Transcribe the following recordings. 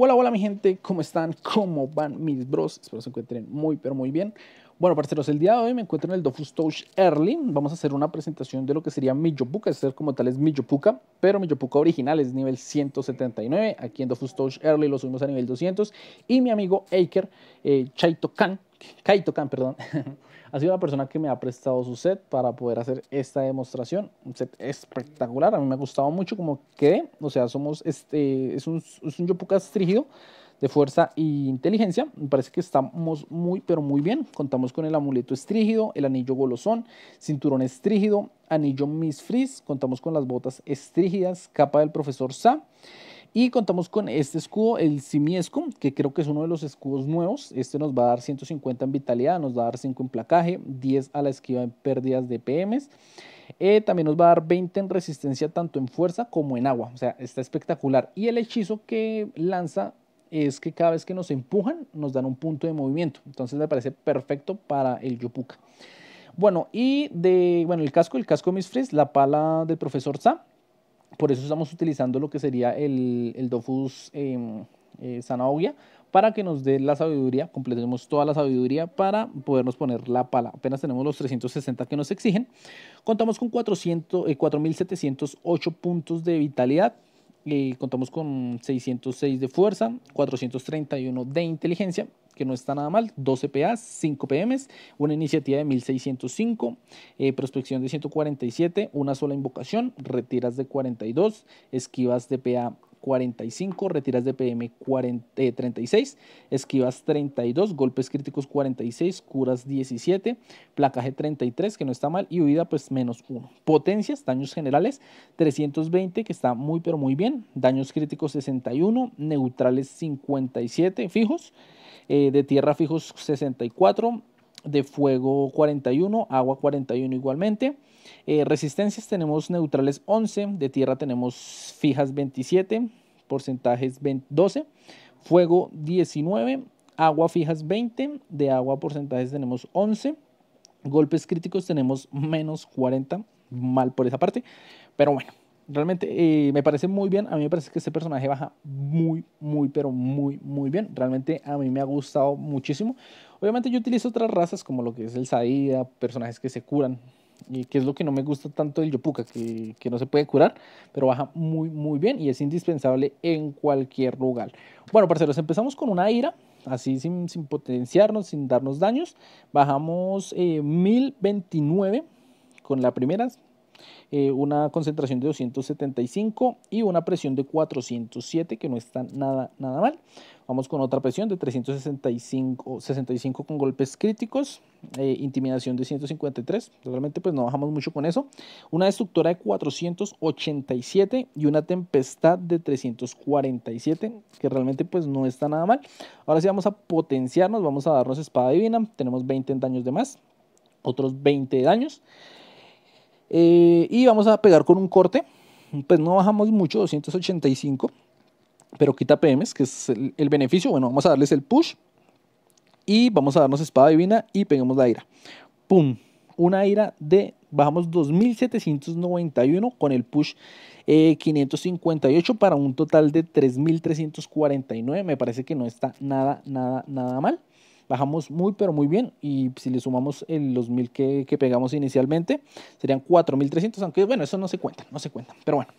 Hola, hola mi gente, ¿cómo están? ¿Cómo van mis bros? Espero se encuentren muy, pero muy bien. Bueno, parceros, el día de hoy me encuentro en el Dofus Touch Early. Vamos a hacer una presentación de lo que sería mi Puka, este ser como tal es mi pero mi Yopuka original es nivel 179. Aquí en Dofus Touch Early lo subimos a nivel 200. Y mi amigo Aker, eh, Chaito kan Kaito perdón. ha sido la persona que me ha prestado su set para poder hacer esta demostración. Un set espectacular, a mí me ha gustado mucho como quedé. O sea, somos este, es un, es un Yopuka estrígido de fuerza e inteligencia. Me parece que estamos muy, pero muy bien. Contamos con el amuleto estrígido, el anillo golosón, cinturón estrígido, anillo Miss Freeze. Contamos con las botas estrígidas, capa del profesor Sa. Y contamos con este escudo, el Simiesco, que creo que es uno de los escudos nuevos. Este nos va a dar 150 en vitalidad, nos va a dar 5 en placaje, 10 a la esquiva en pérdidas de PMs. Eh, también nos va a dar 20 en resistencia tanto en fuerza como en agua. O sea, está espectacular. Y el hechizo que lanza es que cada vez que nos empujan nos dan un punto de movimiento. Entonces me parece perfecto para el Yopuka. Bueno, y de, bueno, el casco, el casco Freeze, la pala del profesor Sa por eso estamos utilizando lo que sería el, Dofus em, eh, para que nos dé la sabiduría, completemos toda la sabiduría para podernos poner la pala. Apenas tenemos los 360 que nos exigen. Contamos con 4.708 eh, puntos de vitalidad eh, contamos con 606 de fuerza, 431 de inteligencia, que no está nada mal, 12 PAs, 5 PMs, una iniciativa de 1605, eh, prospección de 147, una sola invocación, retiras de 42, esquivas de PA 45, retiras de PM 40, 36, esquivas 32, golpes críticos 46, curas 17, placaje 33, que no está mal, y huida pues menos 1. Potencias, daños generales 320, que está muy pero muy bien, daños críticos 61, neutrales 57 fijos, eh, de tierra fijos 64, de fuego 41, agua 41 igualmente eh, resistencias tenemos neutrales 11, de tierra tenemos fijas 27, porcentajes 12, fuego 19, agua fijas 20, de agua porcentajes tenemos 11, golpes críticos tenemos menos 40, mal por esa parte, pero bueno, realmente eh, me parece muy bien. A mí me parece que este personaje baja muy, muy, pero muy, muy bien. Realmente a mí me ha gustado muchísimo. Obviamente yo utilizo otras razas como lo que es el Saida, personajes que se curan, y que es lo que no me gusta tanto del Yopuka, que, no se puede curar, pero baja muy, muy bien y es indispensable en cualquier lugar. Bueno, parceros, empezamos con una ira, así sin, potenciarnos, sin darnos daños. Bajamos 1029 eh, con la primera, eh, una concentración de 275 y una presión de 407, que no está nada, nada mal. Vamos con otra presión de 365 con golpes críticos, eh, intimidación de 153, realmente pues no bajamos mucho con eso. Una destructora de 487 y una tempestad de 347, que realmente pues no está nada mal. Ahora sí vamos a potenciarnos, vamos a darnos espada divina, tenemos 20 daños de más, otros 20 daños. Eh, y vamos a pegar con un corte, pues no bajamos mucho, 285, pero quita PMs, que es el, beneficio. Bueno, vamos a darles el push y vamos a darnos espada divina y pegamos la ira. ¡Pum! Una ira de, bajamos 2.791 con el push 558 eh, para un total de 3.349. Me parece que no está nada, nada, nada mal bajamos muy, pero muy bien. Y si le sumamos los 1000 que, pegamos inicialmente, serían 4300, aunque bueno, eso no se cuenta, no se cuenta, pero bueno.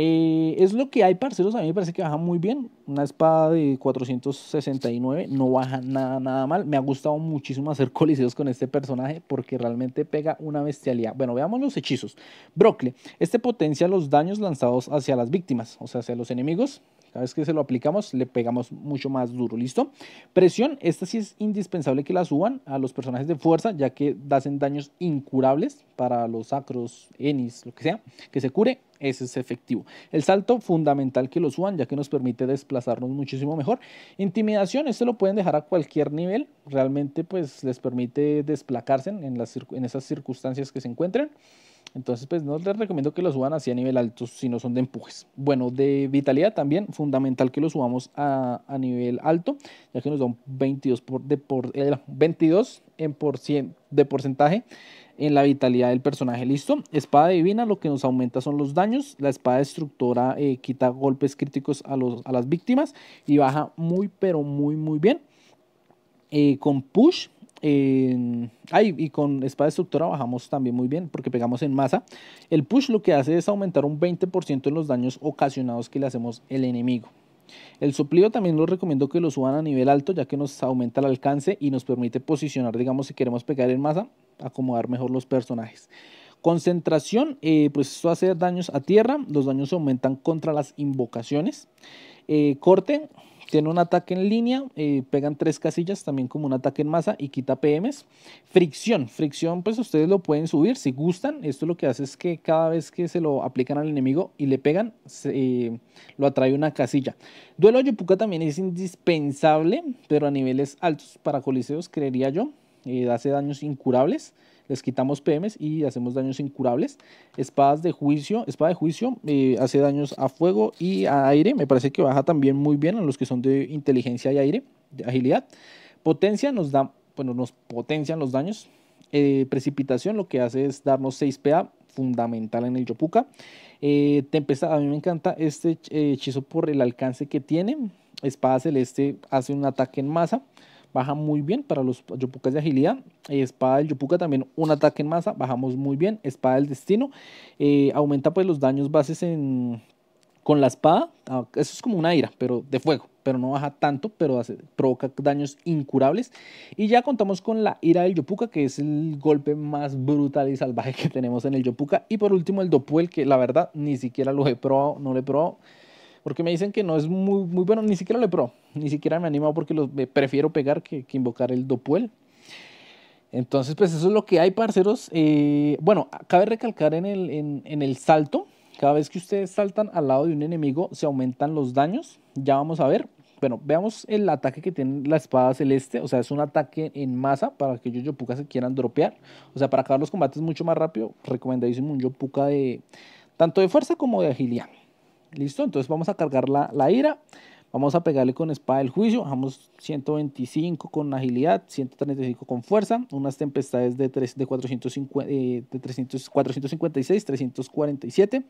Eh, es lo que hay, parceros. A mí me parece que baja muy bien. Una espada de 469 no baja nada, nada mal. Me ha gustado muchísimo hacer coliseos con este personaje porque realmente pega una bestialidad. Bueno, veamos los hechizos. Brocle. Este potencia los daños lanzados hacia las víctimas, o sea, hacia los enemigos. Cada vez que se lo aplicamos, le pegamos mucho más duro, ¿listo? Presión, esta sí es indispensable que la suban a los personajes de fuerza, ya que hacen daños incurables para los sacros, enis, lo que sea, que se cure, ese es efectivo. El salto, fundamental que lo suban, ya que nos permite desplazarnos muchísimo mejor. Intimidación, este lo pueden dejar a cualquier nivel, realmente pues les permite desplacarse en, las, en esas circunstancias que se encuentren. Entonces, pues no les recomiendo que lo suban así a nivel alto si no son de empujes. Bueno, de vitalidad también, fundamental que lo subamos a, nivel alto, ya que nos da un 22, por, de eh, en de porcentaje en la vitalidad del personaje. Listo. Espada divina, lo que nos aumenta son los daños. La espada destructora eh, quita golpes críticos a, los, a las víctimas y baja muy, pero muy, muy bien. Eh, con push y con espada destructora bajamos también muy bien porque pegamos en masa. El push lo que hace es aumentar un 20% en los daños ocasionados que le hacemos el enemigo. El soplido también lo recomiendo que lo suban a nivel alto ya que nos aumenta el alcance y nos permite posicionar, digamos, si queremos pegar en masa, acomodar mejor los personajes. Concentración, eh, pues esto hace daños a tierra, los daños se aumentan contra las invocaciones. Eh, corte, tiene un ataque en línea, eh, pegan tres casillas, también como un ataque en masa y quita PMs. Fricción, fricción, pues ustedes lo pueden subir si gustan. Esto lo que hace es que cada vez que se lo aplican al enemigo y le pegan, eh, lo atrae una casilla. Duelo a también es indispensable, pero a niveles altos para coliseos, creería yo. Eh, hace daños incurables les quitamos PMs y hacemos daños incurables. Espadas de juicio, espada de juicio eh, hace daños a fuego y a aire. Me parece que baja también muy bien a los que son de inteligencia y aire, de agilidad. Potencia nos da, bueno, nos potencian los daños. Eh, precipitación lo que hace es darnos 6 PA, fundamental en el Yopuka. Eh, tempestad, a mí me encanta este hechizo por el alcance que tiene. Espada celeste hace un ataque en masa baja muy bien para los Yopukas de agilidad. Eh, espada del Yopuka también un ataque en masa, bajamos muy bien. Espada del destino, eh, aumenta pues los daños bases en, con la espada. Ah, eso es como una ira, pero de fuego, pero no baja tanto, pero hace, provoca daños incurables. Y ya contamos con la ira del Yopuka, que es el golpe más brutal y salvaje que tenemos en el Yopuka. Y por último el Dopuel, que la verdad ni siquiera lo he probado, no lo he probado porque me dicen que no es muy, muy bueno, ni siquiera le pro, ni siquiera me animo porque prefiero pegar que, invocar el Dopuel. Entonces, pues eso es lo que hay, parceros. Eh, bueno, cabe recalcar en el, en, el salto, cada vez que ustedes saltan al lado de un enemigo, se aumentan los daños. Ya vamos a ver, bueno, veamos el ataque que tiene la espada celeste. O sea, es un ataque en masa para que aquellos Yopuka se quieran dropear. O sea, para acabar los combates mucho más rápido, recomendadísimo un yopuka de tanto de fuerza como de agilidad. Listo, entonces vamos a cargar la, ira. Vamos a pegarle con espada del juicio. Bajamos 125 con agilidad, 135 con fuerza. Unas tempestades de, de, 450, eh, de 300, 456, 347.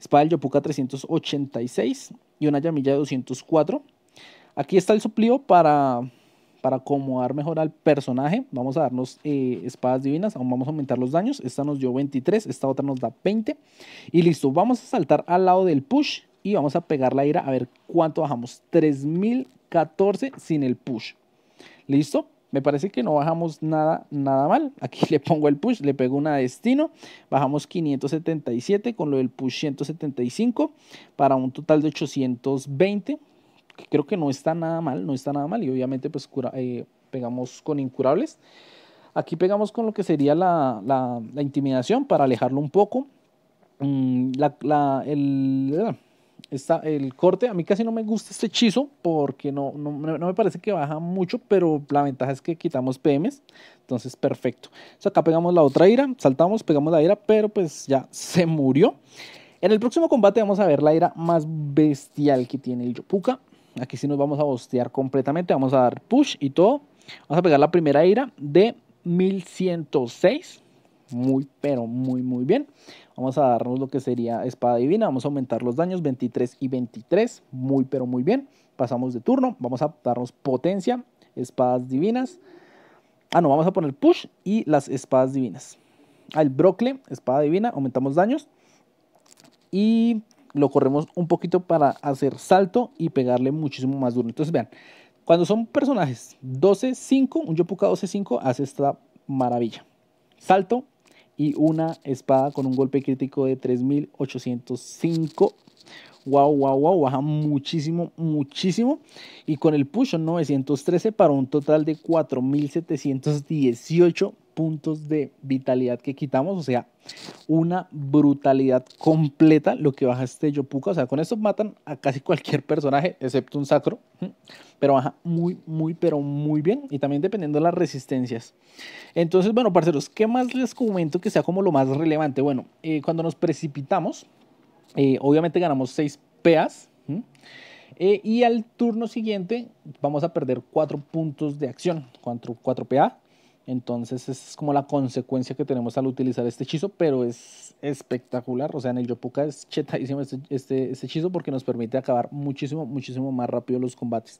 Espada del Yopuka 386 y una llamilla de 204. Aquí está el suplío para para acomodar mejor al personaje, vamos a darnos eh, espadas divinas, aún vamos a aumentar los daños. Esta nos dio 23, esta otra nos da 20. Y listo, vamos a saltar al lado del push y vamos a pegar la ira a ver cuánto bajamos. 3014 sin el push. Listo, me parece que no bajamos nada, nada mal. Aquí le pongo el push, le pego una destino. Bajamos 577 con lo del push 175 para un total de 820 creo que no está nada mal, no está nada mal, y obviamente pues eh, pegamos con incurables. Aquí pegamos con lo que sería la, intimidación para alejarlo un poco. Mm, el, corte, a mí casi no me gusta este hechizo porque no, me parece que baja mucho, pero la ventaja es que quitamos PMs, entonces perfecto. acá pegamos la otra ira, saltamos, pegamos la ira, pero pues ya se murió. En el próximo combate vamos a ver la ira más bestial que tiene el Yopuka. Aquí sí nos vamos a bostear completamente. Vamos a dar push y todo. Vamos a pegar la primera ira de 1106. Muy, pero muy, muy bien. Vamos a darnos lo que sería espada divina. Vamos a aumentar los daños 23 y 23. Muy, pero muy bien. Pasamos de turno. Vamos a darnos potencia. Espadas divinas. Ah, no, vamos a poner push y las espadas divinas. Al ah, brocle, espada divina, aumentamos daños. Y lo corremos un poquito para hacer salto y pegarle muchísimo más duro. Entonces, vean, cuando son personajes 12-5, un Yopuka 12-5 hace esta maravilla. Salto y una espada con un golpe crítico de 3805. Wow, wow, wow, baja muchísimo, muchísimo. Y con el push 913 para un total de 4718 puntos de vitalidad que quitamos, o sea, una brutalidad completa lo que baja este Yopuka. O sea, con esto matan a casi cualquier personaje, excepto un sacro, pero baja muy, muy, pero muy bien. Y también dependiendo de las resistencias. Entonces, bueno, parceros, ¿qué más les comento que sea como lo más relevante? Bueno, eh, cuando nos precipitamos, eh, obviamente ganamos 6 PAs. Eh, y al turno siguiente vamos a perder 4 puntos de acción, 4, 4 PA. Entonces, es como la consecuencia que tenemos al utilizar este hechizo, pero es espectacular. O sea, en el Yopuka es chetadísimo este, este, este, hechizo porque nos permite acabar muchísimo, muchísimo más rápido los combates.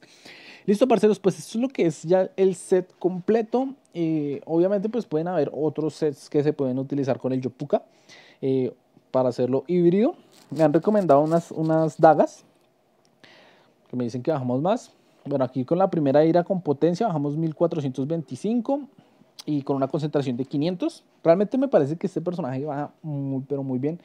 Listo, parceros, pues esto es lo que es ya el set completo. Eh, obviamente, pues pueden haber otros sets que se pueden utilizar con el Yopuka eh, para hacerlo híbrido. Me han recomendado unas, unas dagas que me dicen que bajamos más. Bueno, aquí con la primera ira con potencia bajamos 1425 y con una concentración de 500. Realmente me parece que este personaje va muy, pero muy bien.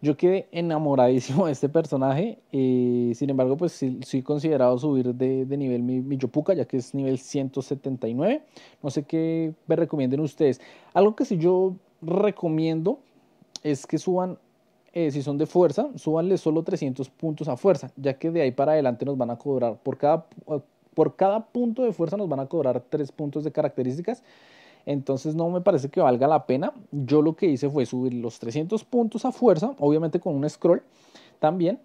Yo quedé enamoradísimo de este personaje. Eh, sin embargo, pues sí, considerado subir de, de nivel mi, Yopuka, ya que es nivel 179. No sé qué me recomienden ustedes. Algo que sí yo recomiendo es que suban, eh, si son de fuerza, súbanle solo 300 puntos a fuerza, ya que de ahí para adelante nos van a cobrar por cada, por cada punto de fuerza nos van a cobrar 3 puntos de características entonces no me parece que valga la pena. Yo lo que hice fue subir los 300 puntos a fuerza, obviamente con un scroll también.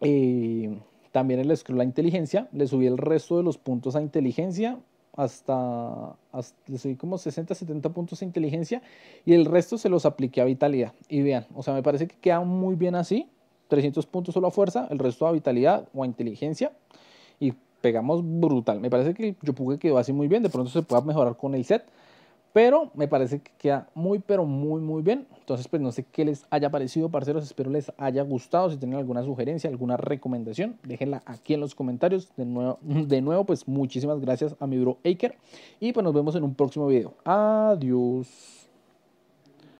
Eh, también el scroll a inteligencia. Le subí el resto de los puntos a inteligencia. Hasta, hasta, le subí como 60, 70 puntos a inteligencia. Y el resto se los apliqué a vitalidad. Y vean, o sea, me parece que queda muy bien así. 300 puntos solo a fuerza, el resto a vitalidad o a inteligencia. Y pegamos brutal. Me parece que el Yopuke quedó así muy bien. De pronto se pueda mejorar con el set. Pero me parece que queda muy, pero muy, muy bien. Entonces, pues no sé qué les haya parecido, parceros. Espero les haya gustado. Si tienen alguna sugerencia, alguna recomendación, déjenla aquí en los comentarios. De nuevo, de nuevo pues muchísimas gracias a mi bro Aker. Y pues nos vemos en un próximo video. Adiós.